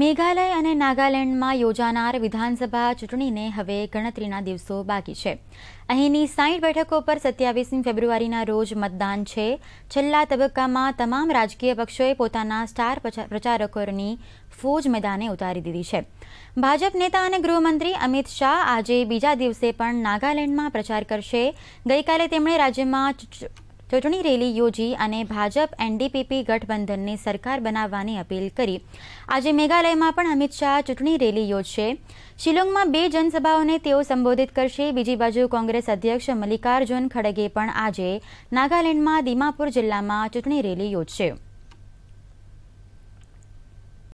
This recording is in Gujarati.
મેઘાલય અને નાગાલેન્ડમાં યોજાનાર વિધાનસભા ચૂંટણીને હવે ગણતરીના દિવસો બાકી છે અહીંની સાઈઠ બેઠકો પર સત્યાવીસમી ફેબ્રુઆરીના રોજ મતદાન છે છેલ્લા તબક્કામાં તમામ રાજકીય પક્ષોએ પોતાના સ્ટાર પ્રચારકોની ફોજ મેદાને ઉતારી દીધી છે ભાજપ નેતા અને ગૃહમંત્રી અમિત શાહ આજે બીજા દિવસે પણ નાગાલેન્ડમાં પ્રચાર કરશે ગઈકાલે તેમણે રાજ્યમાં ચૂંટણી રેલી યોજી અને ભાજપ એનડીપીપી ગઠબંધનની સરકાર બનાવવાની અપીલ કરી આજે મેઘાલયમાં પણ અમિત શાહ ચૂંટણી રેલી યોજશે શિલોંગમાં બે જનસભાઓને તેઓ સંબોધિત કરશે બીજી બાજુ કોંગ્રેસ અધ્યક્ષ મલ્લિકાર્જુન ખડગે પણ આજે નાગાલેન્ડમાં દિમાપુર જિલ્લામાં ચૂંટણી રેલી યોજશે